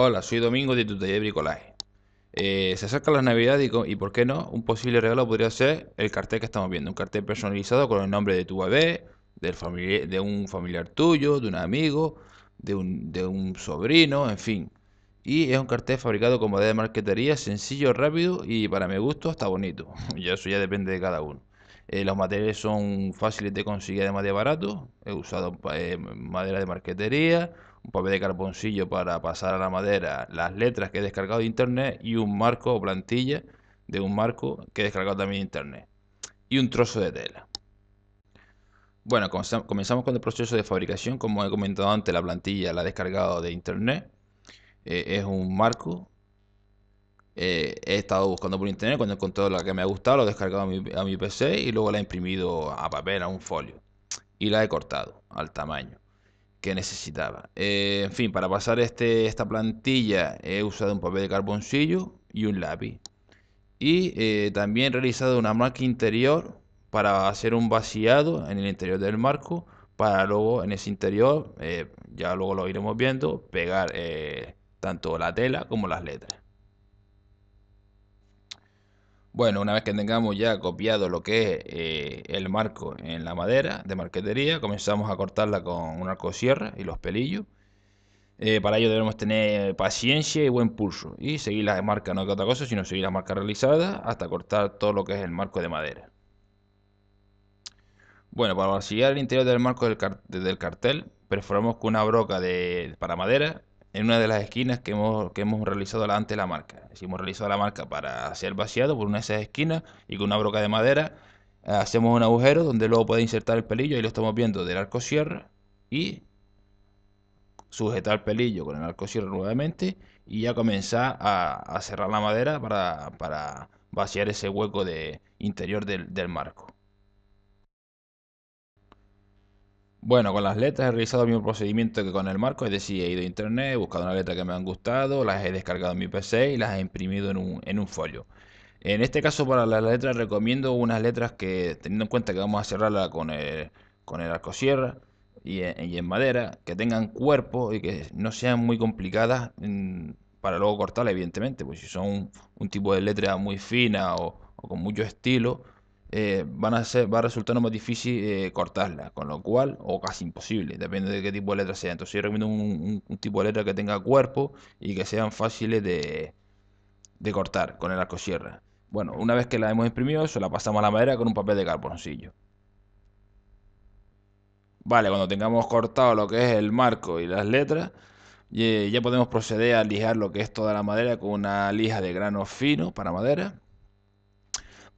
Hola, soy Domingo de tu taller bricolaje. Eh, se acerca la Navidad y, ¿por qué no? Un posible regalo podría ser el cartel que estamos viendo, un cartel personalizado con el nombre de tu bebé, del de un familiar tuyo, de un amigo, de un, sobrino, en fin. Y es un cartel fabricado con madera de marquetería, sencillo, rápido y para mi gusto hasta bonito. y eso ya depende de cada uno. Eh, los materiales son fáciles de conseguir además de barato, he usado eh, madera de marquetería un papel de carboncillo para pasar a la madera las letras que he descargado de internet y un marco o plantilla de un marco que he descargado también de internet y un trozo de tela. Bueno, comenzamos con el proceso de fabricación. Como he comentado antes, la plantilla la he descargado de internet. Eh, es un marco. Eh, he estado buscando por internet, cuando he encontrado la que me ha gustado, lo he descargado a mi, a mi PC y luego la he imprimido a papel, a un folio. Y la he cortado al tamaño que necesitaba. Eh, en fin, para pasar este, esta plantilla he usado un papel de carboncillo y un lápiz. Y eh, también he realizado una marca interior para hacer un vaciado en el interior del marco para luego en ese interior, eh, ya luego lo iremos viendo, pegar tanto la tela como las letras. Bueno, una vez que tengamos ya copiado lo que es eh, el marco en la madera de marquetería, comenzamos a cortarla con un arco sierra y los pelillos. Eh, para ello debemos tener paciencia y buen pulso y seguir la marca no que otra cosa, sino seguir la marca realizada hasta cortar todo lo que es el marco de madera. Bueno, para vaciar el interior del marco del, cartel, perforamos con una broca de, para madera en una de las esquinas que hemos, realizado antes la marca. Si hemos realizado la marca para hacer vaciado por una de esas esquinas y con una broca de madera eh, hacemos un agujero donde luego puede insertar el pelillo, y lo estamos viendo, del arco sierra y sujetar el pelillo con el arco sierra nuevamente y ya comenzar a, a cerrar la madera para, para vaciar ese hueco de interior del marco. Bueno, con las letras he realizado el mismo procedimiento que con el marco, es decir, he ido a internet, he buscado una letra que me han gustado, las he descargado en mi PC y las he imprimido en un, folio. En este caso para las letras recomiendo unas letras que, teniendo en cuenta que vamos a cerrarla con el, con sierra eh, y en, madera, que tengan cuerpo y que no sean muy complicadas mm, para luego cortarla, evidentemente, pues si son un, tipo de letra muy fina o con mucho estilo, eh, van a ser, va a resultar más difícil eh, cortarla, con lo cual, o casi imposible, depende de qué tipo de letra sea. Entonces yo recomiendo un, tipo de letra que tenga cuerpo y que sean fáciles de, de cortar con el arco sierra. Bueno, una vez que la hemos imprimido, se la pasamos a la madera con un papel de carboncillo. Vale, cuando tengamos cortado lo que es el marco y las letras, ya podemos proceder a lijar lo que es toda la madera con una lija de grano fino para madera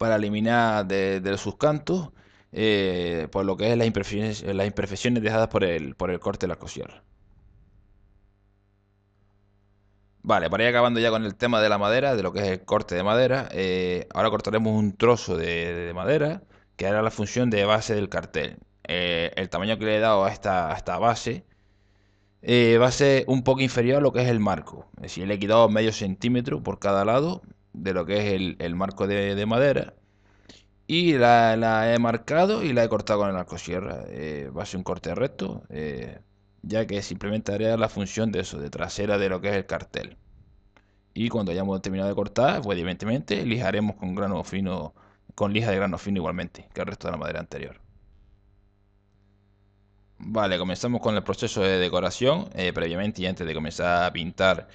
para eliminar de, sus cantos eh, por lo que es las imperfecciones, dejadas por el, por el corte de la cocina Vale, para ir acabando ya con el tema de la madera, de lo que es el corte de madera, eh, ahora cortaremos un trozo de, madera que hará la función de base del cartel. Eh, el tamaño que le he dado a esta, base va a ser un poco inferior a lo que es el marco. Es decir, le he quitado medio centímetro por cada lado de lo que es el, marco de, madera. Y la, he marcado y la he cortado con el arco sierra. Eh, va a ser un corte recto, eh, ya que simplemente haré la función de eso, de trasera de lo que es el cartel. Y cuando hayamos terminado de cortar, pues, evidentemente lijaremos con grano fino, con lija de grano fino igualmente que el resto de la madera anterior. Vale, comenzamos con el proceso de decoración. Eh, previamente y antes de comenzar a pintar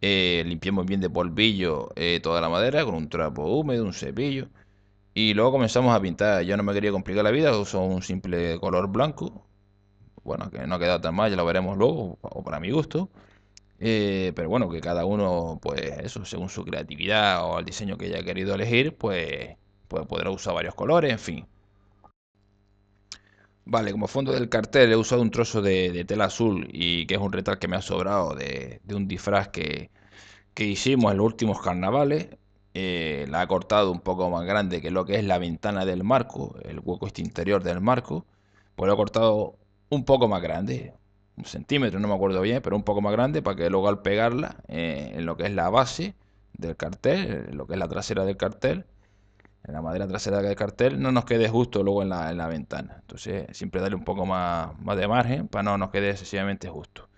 eh, limpiamos bien de polvillo eh, toda la madera con un trapo húmedo, un cepillo. Y luego comenzamos a pintar. Yo no me quería complicar la vida, uso un simple color blanco. Bueno, que no ha quedado tan mal, ya lo veremos luego, o para mi gusto. Eh, pero bueno, que cada uno, pues eso, según su creatividad o el diseño que haya querido elegir, pues, pues podrá usar varios colores, en fin. Vale, como fondo del cartel he usado un trozo de, tela azul y que es un retal que me ha sobrado de, un disfraz que, que, hicimos en los últimos carnavales. Eh, la he cortado un poco más grande que lo que es la ventana del marco, el hueco este interior del marco. Pues lo he cortado un poco más grande, un centímetro, no me acuerdo bien, pero un poco más grande para que luego al pegarla eh, en lo que es la base del cartel, en lo que es la trasera del cartel, en la madera trasera del cartel no nos quede justo luego en la, ventana. Entonces siempre darle un poco más, de margen para no nos quede excesivamente justo.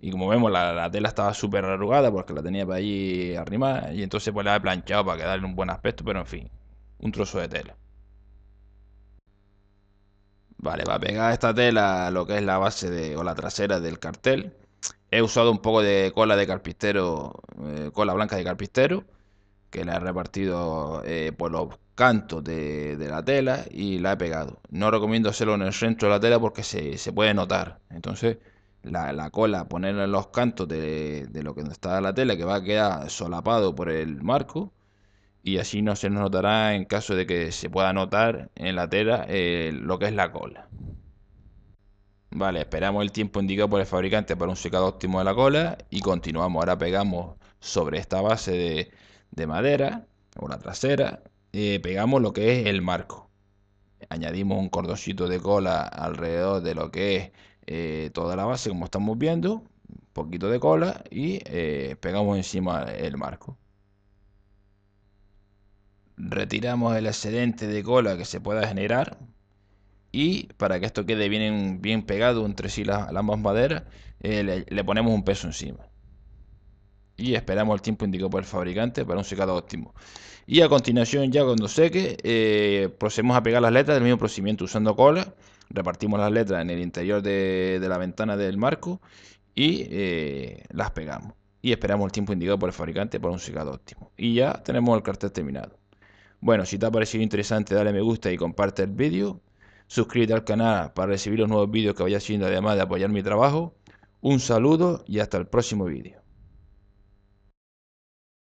Y como vemos la, tela estaba súper arrugada porque la tenía para allí arrimada y entonces pues la he planchado para darle un buen aspecto, pero en fin, un trozo de tela. Vale, para pegar esta tela lo que es la base de, o la trasera del cartel, he usado un poco de cola de carpintero, eh, cola blanca de carpintero que la he repartido eh, por los cantos de, la tela y la he pegado. No recomiendo hacerlo en el centro de la tela porque se, puede notar. Entonces, la, cola, poner en los cantos de, lo que está la tela, que va a quedar solapado por el marco. Y así no se nos notará en caso de que se pueda notar en la tela eh, lo que es la cola. Vale, esperamos el tiempo indicado por el fabricante para un secado óptimo de la cola y continuamos. Ahora pegamos sobre esta base de, de madera o la trasera, eh, pegamos lo que es el marco. Añadimos un cordoncito de cola alrededor de lo que es eh, toda la base, como estamos viendo, un poquito de cola y eh, pegamos encima el marco. Retiramos el excedente de cola que se pueda generar y para que esto quede bien, bien pegado entre sí las, ambas maderas, le ponemos un peso encima y esperamos el tiempo indicado por el fabricante para un secado óptimo. Y a continuación, ya cuando seque, eh, procedemos a pegar las letras del mismo procedimiento usando cola. Repartimos las letras en el interior de, la ventana del marco y eh, las pegamos. Y esperamos el tiempo indicado por el fabricante para un secado óptimo. Y ya tenemos el cartel terminado. Bueno, si te ha parecido interesante, dale me gusta y comparte el vídeo. Suscríbete al canal para recibir los nuevos vídeos que vaya haciendo, además de apoyar mi trabajo. Un saludo y hasta el próximo vídeo.